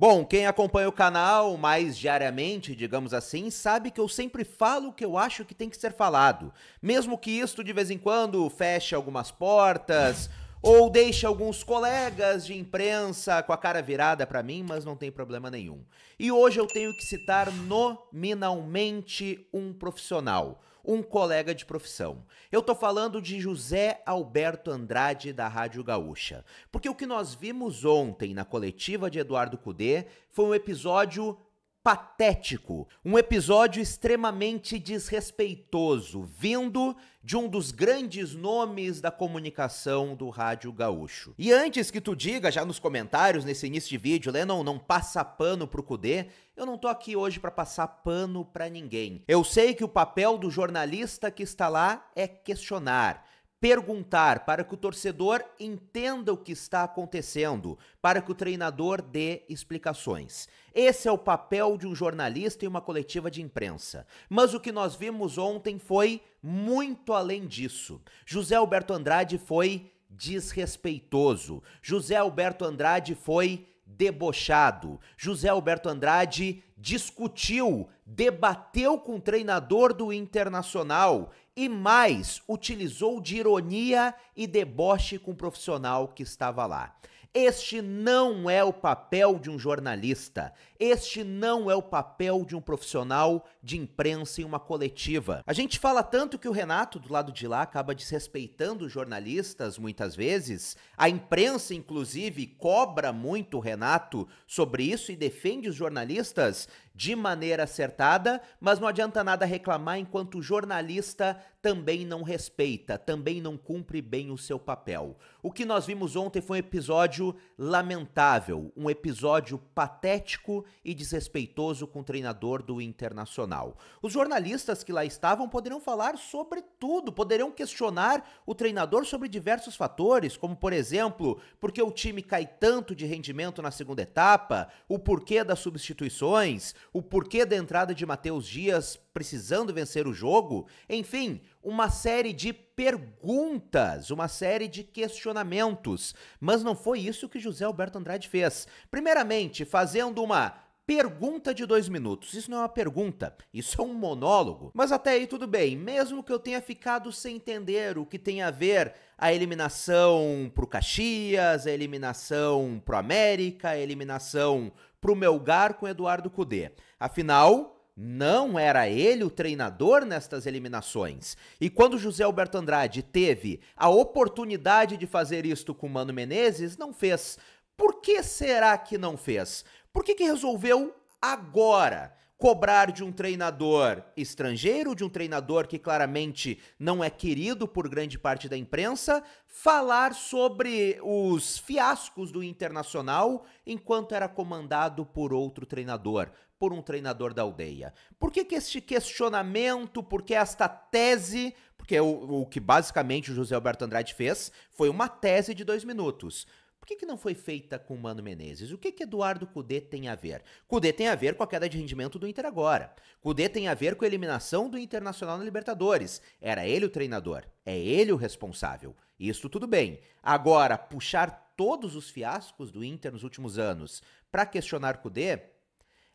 Bom, quem acompanha o canal mais diariamente, digamos assim, sabe que eu sempre falo o que eu acho que tem que ser falado. Mesmo que isto de vez em quando feche algumas portas ou deixa alguns colegas de imprensa com a cara virada para mim, mas não tem problema nenhum. E hoje eu tenho que citar nominalmente um profissional, um colega de profissão. Eu tô falando de José Alberto Andrade da Rádio Gaúcha, porque o que nós vimos ontem na coletiva de Eduardo Cudê foi um episódio patético, um episódio extremamente desrespeitoso, vindo de um dos grandes nomes da comunicação do rádio gaúcho. E antes que tu diga já nos comentários nesse início de vídeo, Lennon, não passa pano pro Cudê, eu não tô aqui hoje para passar pano para ninguém. Eu sei que o papel do jornalista que está lá é questionar, perguntar para que o torcedor entenda o que está acontecendo, para que o treinador dê explicações. Esse é o papel de um jornalista em uma coletiva de imprensa. Mas o que nós vimos ontem foi muito além disso. José Alberto Andrade foi desrespeitoso. José Alberto Andrade foi debochado. José Alberto Andrade discutiu, debateu com o treinador do Internacional e mais, utilizou de ironia e deboche com o profissional que estava lá. Este não é o papel de um jornalista. Este não é o papel de um profissional de imprensa em uma coletiva. A gente fala tanto que o Renato, do lado de lá, acaba desrespeitando os jornalistas muitas vezes. A imprensa, inclusive, cobra muito o Renato sobre isso e defende os jornalistas de maneira acertada, mas não adianta nada reclamar enquanto jornalista também não respeita, também não cumpre bem o seu papel. O que nós vimos ontem foi um episódio lamentável, um episódio patético e desrespeitoso com o treinador do Internacional. Os jornalistas que lá estavam poderiam falar sobre tudo, poderiam questionar o treinador sobre diversos fatores, como por exemplo, por que o time cai tanto de rendimento na segunda etapa, o porquê das substituições, o porquê da entrada de Matheus Dias precisando vencer o jogo, enfim, uma série de perguntas, uma série de questionamentos. Mas não foi isso que José Alberto Andrade fez. Primeiramente, fazendo uma pergunta de dois minutos. Isso não é uma pergunta, isso é um monólogo. Mas até aí tudo bem, mesmo que eu tenha ficado sem entender o que tem a ver a eliminação pro Caxias, a eliminação pro América, a eliminação pro Melgar com Eduardo Cudê. Afinal, não era ele o treinador nestas eliminações. E quando José Alberto Andrade teve a oportunidade de fazer isto com Mano Menezes, não fez. Por que será que não fez? Por que, que resolveu agora? cobrar de um treinador estrangeiro, de um treinador que claramente não é querido por grande parte da imprensa, falar sobre os fiascos do Internacional enquanto era comandado por outro treinador por um treinador da aldeia? Por que, que este questionamento, por que esta tese? Porque o, o que basicamente o José Alberto Andrade fez foi uma tese de dois minutos. Por que, que não foi feita com Mano Menezes? O que, que Eduardo Cudê tem a ver? Cudê tem a ver com a queda de rendimento do Inter agora. Cudê tem a ver com a eliminação do Internacional na Libertadores. Era ele o treinador, é ele o responsável. Isso tudo bem. Agora, puxar todos os fiascos do Inter nos últimos anos para questionar Cudê,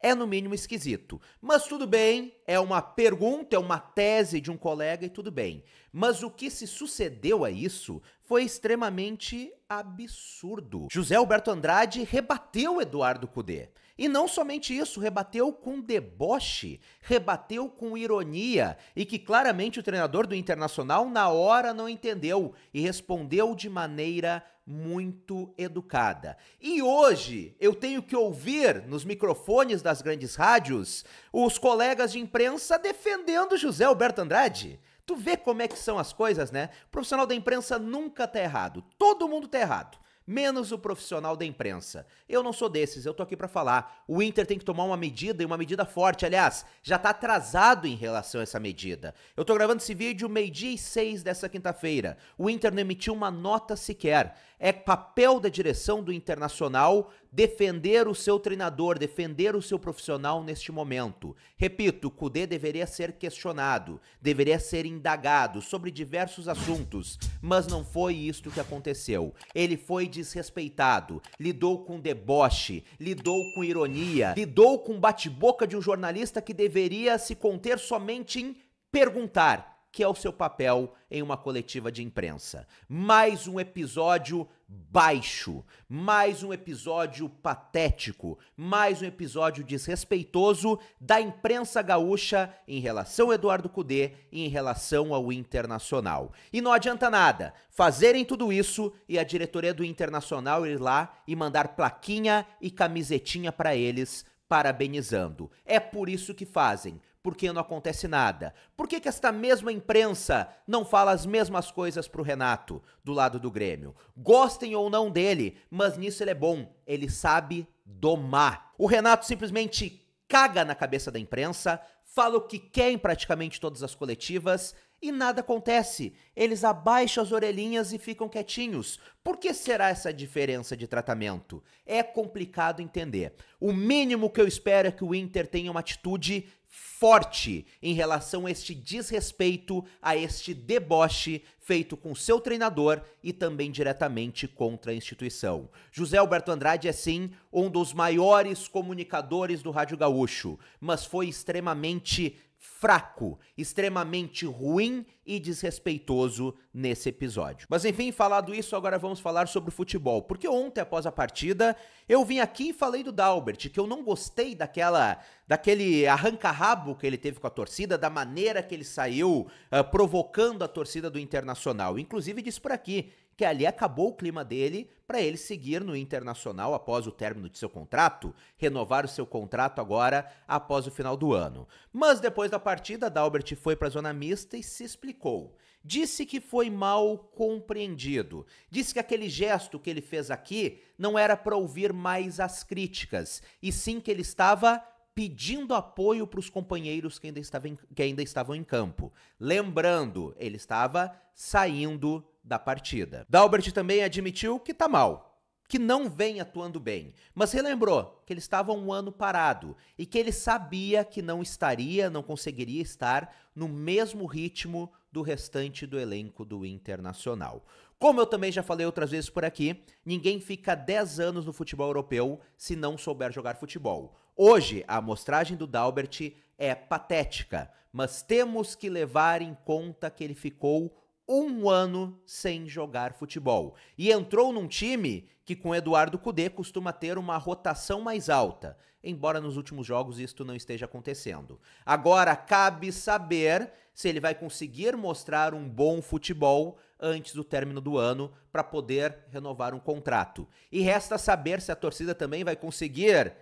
é no mínimo esquisito. Mas tudo bem, é uma pergunta, é uma tese de um colega e tudo bem. Mas o que se sucedeu a isso foi extremamente absurdo. José Alberto Andrade rebateu Eduardo Cudê. E não somente isso, rebateu com deboche, rebateu com ironia, e que claramente o treinador do Internacional na hora não entendeu e respondeu de maneira muito educada. E hoje eu tenho que ouvir nos microfones das grandes rádios os colegas de imprensa defendendo José Alberto Andrade Tu vê como é que são as coisas, né? O profissional da imprensa nunca tá errado. Todo mundo tá errado. Menos o profissional da imprensa. Eu não sou desses, eu tô aqui para falar. O Inter tem que tomar uma medida e uma medida forte. Aliás, já tá atrasado em relação a essa medida. Eu tô gravando esse vídeo meio-dia e seis dessa quinta-feira. O Inter não emitiu uma nota sequer é papel da direção do Internacional defender o seu treinador, defender o seu profissional neste momento. Repito, o Cudê deveria ser questionado, deveria ser indagado sobre diversos assuntos, mas não foi isto que aconteceu. Ele foi desrespeitado, lidou com deboche, lidou com ironia, lidou com bate-boca de um jornalista que deveria se conter somente em perguntar que é o seu papel em uma coletiva de imprensa. Mais um episódio baixo, mais um episódio patético, mais um episódio desrespeitoso da imprensa gaúcha em relação a Eduardo Cudê e em relação ao Internacional. E não adianta nada fazerem tudo isso e a diretoria do Internacional ir lá e mandar plaquinha e camisetinha para eles parabenizando. É por isso que fazem porque não acontece nada? Por que, que esta mesma imprensa não fala as mesmas coisas para o Renato do lado do Grêmio? Gostem ou não dele, mas nisso ele é bom, ele sabe domar. O Renato simplesmente caga na cabeça da imprensa, fala o que quer em praticamente todas as coletivas e nada acontece. Eles abaixam as orelhinhas e ficam quietinhos. Por que será essa diferença de tratamento? É complicado entender. O mínimo que eu espero é que o Inter tenha uma atitude forte em relação a este desrespeito, a este deboche feito com seu treinador e também diretamente contra a instituição. José Alberto Andrade é sim um dos maiores comunicadores do Rádio Gaúcho, mas foi extremamente fraco, extremamente ruim e desrespeitoso nesse episódio. Mas enfim, falado isso, agora vamos falar sobre o futebol. Porque ontem, após a partida, eu vim aqui e falei do Dalbert, que eu não gostei daquela daquele arranca-rabo que ele teve com a torcida, da maneira que ele saiu uh, provocando a torcida do Internacional. Inclusive disse por aqui que ali acabou o clima dele para ele seguir no Internacional após o término de seu contrato, renovar o seu contrato agora após o final do ano. Mas depois da partida, Dalbert foi para a zona mista e se explicou. Disse que foi mal compreendido. Disse que aquele gesto que ele fez aqui não era para ouvir mais as críticas, e sim que ele estava pedindo apoio para os companheiros que ainda, estavam em, que ainda estavam em campo. Lembrando, ele estava saindo da partida. Dalbert também admitiu que tá mal, que não vem atuando bem, mas relembrou que ele estava um ano parado e que ele sabia que não estaria, não conseguiria estar no mesmo ritmo do restante do elenco do Internacional. Como eu também já falei outras vezes por aqui, ninguém fica 10 anos no futebol europeu se não souber jogar futebol. Hoje, a amostragem do Dalbert é patética, mas temos que levar em conta que ele ficou um ano sem jogar futebol e entrou num time que com Eduardo Cudê costuma ter uma rotação mais alta, embora nos últimos jogos isto não esteja acontecendo. Agora cabe saber se ele vai conseguir mostrar um bom futebol antes do término do ano para poder renovar um contrato. E resta saber se a torcida também vai conseguir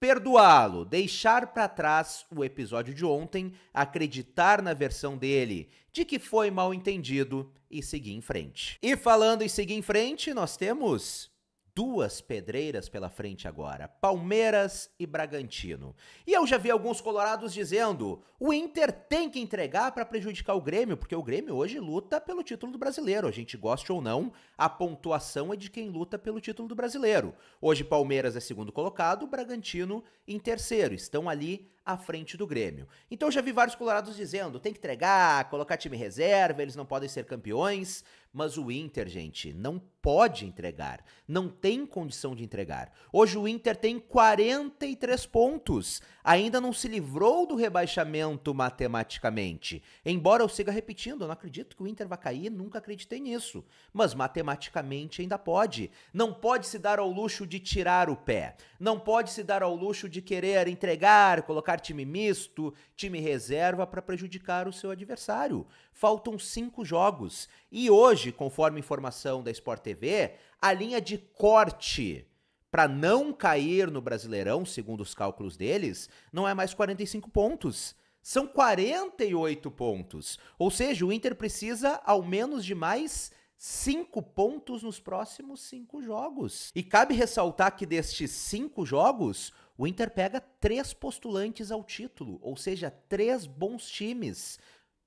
perdoá-lo, deixar para trás o episódio de ontem, acreditar na versão dele de que foi mal entendido e seguir em frente. E falando em seguir em frente, nós temos duas pedreiras pela frente agora: Palmeiras e Bragantino. E eu já vi alguns colorados dizendo: o Inter tem que entregar para prejudicar o Grêmio, porque o Grêmio hoje luta pelo título do brasileiro. A gente goste ou não, a pontuação é de quem luta pelo título do brasileiro. Hoje, Palmeiras é segundo colocado, Bragantino em terceiro. Estão ali à frente do Grêmio. Então eu já vi vários colorados dizendo: tem que entregar, colocar time reserva, eles não podem ser campeões. Mas o Inter, gente, não pode entregar, não tem condição de entregar. Hoje o Inter tem 43 pontos ainda não se livrou do rebaixamento matematicamente. Embora eu siga repetindo, eu não acredito que o Inter vai cair, nunca acreditei nisso. Mas matematicamente ainda pode. Não pode se dar ao luxo de tirar o pé. Não pode se dar ao luxo de querer entregar, colocar time misto, time reserva para prejudicar o seu adversário. Faltam cinco jogos. E hoje, conforme informação da Sport TV, a linha de corte para não cair no Brasileirão, segundo os cálculos deles, não é mais 45 pontos. São 48 pontos. Ou seja, o Inter precisa ao menos de mais cinco pontos nos próximos cinco jogos. E cabe ressaltar que destes cinco jogos, o Inter pega três postulantes ao título, ou seja, três bons times: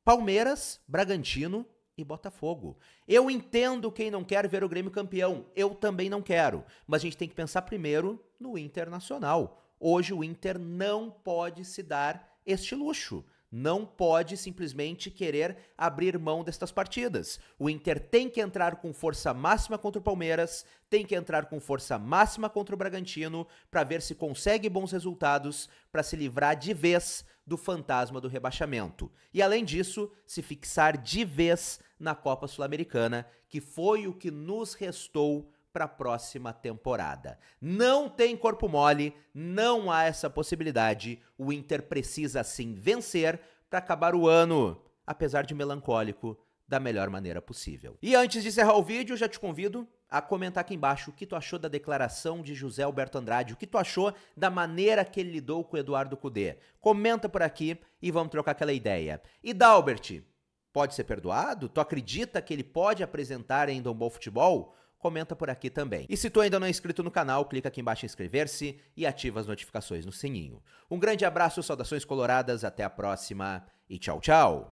Palmeiras, Bragantino e Botafogo. Eu entendo quem não quer ver o Grêmio campeão, eu também não quero, mas a gente tem que pensar primeiro no Internacional. Hoje o Inter não pode se dar este luxo não pode simplesmente querer abrir mão destas partidas. O Inter tem que entrar com força máxima contra o Palmeiras, tem que entrar com força máxima contra o Bragantino para ver se consegue bons resultados para se livrar de vez do fantasma do rebaixamento. E além disso, se fixar de vez na Copa Sul-Americana, que foi o que nos restou para a próxima temporada. Não tem corpo mole, não há essa possibilidade. O Inter precisa sim vencer para acabar o ano, apesar de melancólico, da melhor maneira possível. E antes de encerrar o vídeo, já te convido a comentar aqui embaixo o que tu achou da declaração de José Alberto Andrade, o que tu achou da maneira que ele lidou com o Eduardo Cudê. Comenta por aqui e vamos trocar aquela ideia. E Dalbert, pode ser perdoado? Tu acredita que ele pode apresentar ainda um bom futebol? comenta por aqui também. E se tu ainda não é inscrito no canal, clica aqui embaixo em inscrever-se e ativa as notificações no sininho. Um grande abraço, saudações coloradas, até a próxima e tchau, tchau!